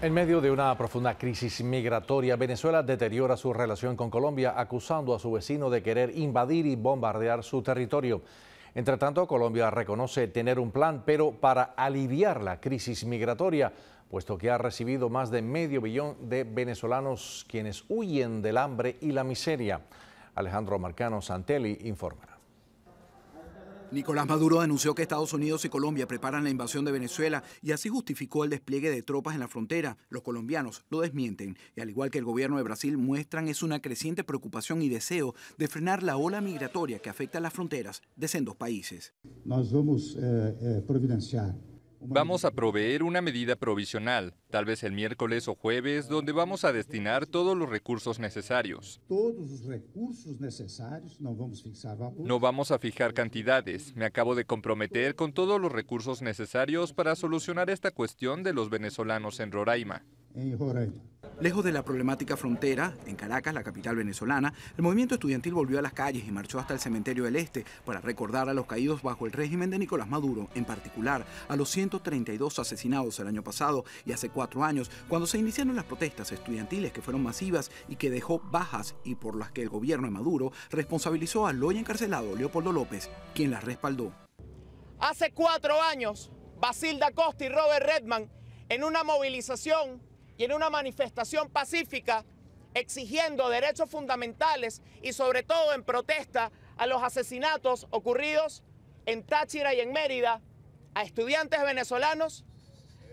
En medio de una profunda crisis migratoria, Venezuela deteriora su relación con Colombia, acusando a su vecino de querer invadir y bombardear su territorio. Entre tanto, Colombia reconoce tener un plan, pero para aliviar la crisis migratoria, puesto que ha recibido más de medio billón de venezolanos quienes huyen del hambre y la miseria. Alejandro Marcano Santelli informa. Nicolás Maduro denunció que Estados Unidos y Colombia preparan la invasión de Venezuela y así justificó el despliegue de tropas en la frontera. Los colombianos lo desmienten y al igual que el gobierno de Brasil muestran es una creciente preocupación y deseo de frenar la ola migratoria que afecta a las fronteras de sendos países. vamos eh, eh, providenciar Vamos a proveer una medida provisional, tal vez el miércoles o jueves, donde vamos a destinar todos los recursos necesarios. Todos los recursos necesarios, no vamos a No vamos a fijar cantidades. Me acabo de comprometer con todos los recursos necesarios para solucionar esta cuestión de los venezolanos en Roraima. En Roraima. Lejos de la problemática frontera, en Caracas, la capital venezolana, el movimiento estudiantil volvió a las calles y marchó hasta el cementerio del Este para recordar a los caídos bajo el régimen de Nicolás Maduro, en particular a los 132 asesinados el año pasado y hace cuatro años, cuando se iniciaron las protestas estudiantiles que fueron masivas y que dejó bajas y por las que el gobierno de Maduro responsabilizó al hoy encarcelado Leopoldo López, quien las respaldó. Hace cuatro años, Basilda Costa y Robert Redman, en una movilización y en una manifestación pacífica exigiendo derechos fundamentales y sobre todo en protesta a los asesinatos ocurridos en Táchira y en Mérida a estudiantes venezolanos,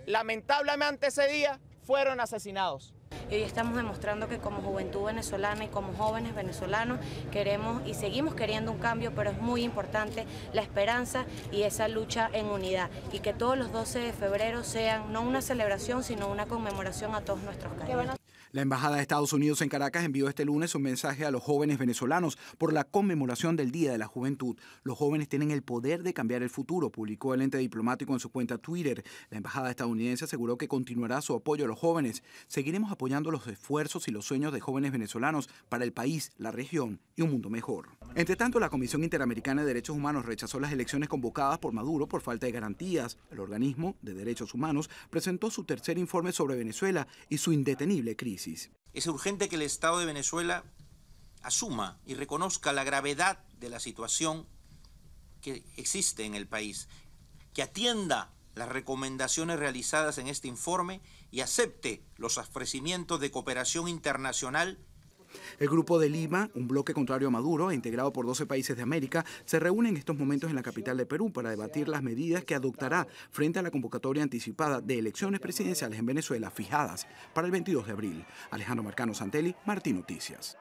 lamentablemente ese día fueron asesinados y hoy estamos demostrando que como juventud venezolana y como jóvenes venezolanos queremos y seguimos queriendo un cambio, pero es muy importante la esperanza y esa lucha en unidad y que todos los 12 de febrero sean no una celebración, sino una conmemoración a todos nuestros caídos. La Embajada de Estados Unidos en Caracas envió este lunes un mensaje a los jóvenes venezolanos por la conmemoración del Día de la Juventud. Los jóvenes tienen el poder de cambiar el futuro, publicó el ente diplomático en su cuenta Twitter. La Embajada estadounidense aseguró que continuará su apoyo a los jóvenes. Seguiremos apoyando los esfuerzos y los sueños de jóvenes venezolanos para el país, la región y un mundo mejor. Entre tanto, la Comisión Interamericana de Derechos Humanos rechazó las elecciones convocadas por Maduro por falta de garantías. El organismo de derechos humanos presentó su tercer informe sobre Venezuela y su indetenible crisis. Es urgente que el Estado de Venezuela asuma y reconozca la gravedad de la situación que existe en el país, que atienda las recomendaciones realizadas en este informe y acepte los ofrecimientos de cooperación internacional el Grupo de Lima, un bloque contrario a Maduro, integrado por 12 países de América, se reúne en estos momentos en la capital de Perú para debatir las medidas que adoptará frente a la convocatoria anticipada de elecciones presidenciales en Venezuela fijadas para el 22 de abril. Alejandro Marcano Santelli, Martín Noticias.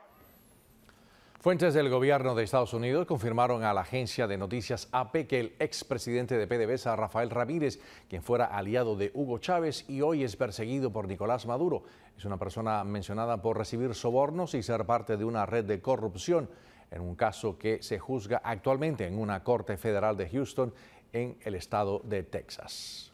Fuentes del gobierno de Estados Unidos confirmaron a la agencia de noticias AP que el expresidente de PDVSA, Rafael Ramírez, quien fuera aliado de Hugo Chávez y hoy es perseguido por Nicolás Maduro, es una persona mencionada por recibir sobornos y ser parte de una red de corrupción en un caso que se juzga actualmente en una corte federal de Houston en el estado de Texas.